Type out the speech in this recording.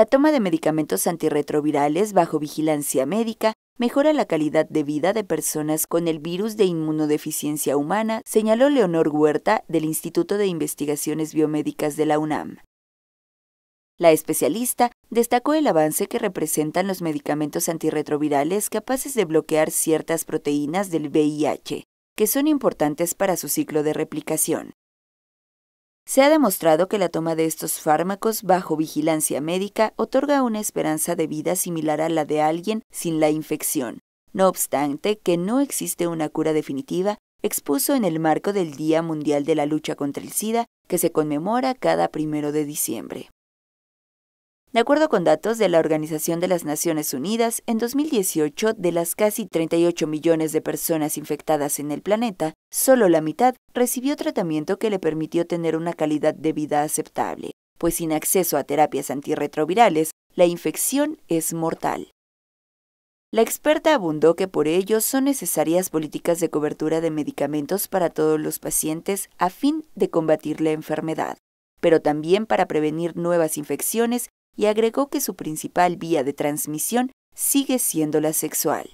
La toma de medicamentos antirretrovirales bajo vigilancia médica mejora la calidad de vida de personas con el virus de inmunodeficiencia humana, señaló Leonor Huerta del Instituto de Investigaciones Biomédicas de la UNAM. La especialista destacó el avance que representan los medicamentos antirretrovirales capaces de bloquear ciertas proteínas del VIH, que son importantes para su ciclo de replicación. Se ha demostrado que la toma de estos fármacos bajo vigilancia médica otorga una esperanza de vida similar a la de alguien sin la infección. No obstante que no existe una cura definitiva, expuso en el marco del Día Mundial de la Lucha contra el SIDA que se conmemora cada primero de diciembre. De acuerdo con datos de la Organización de las Naciones Unidas, en 2018, de las casi 38 millones de personas infectadas en el planeta, solo la mitad recibió tratamiento que le permitió tener una calidad de vida aceptable, pues sin acceso a terapias antirretrovirales, la infección es mortal. La experta abundó que por ello son necesarias políticas de cobertura de medicamentos para todos los pacientes a fin de combatir la enfermedad pero también para prevenir nuevas infecciones y agregó que su principal vía de transmisión sigue siendo la sexual.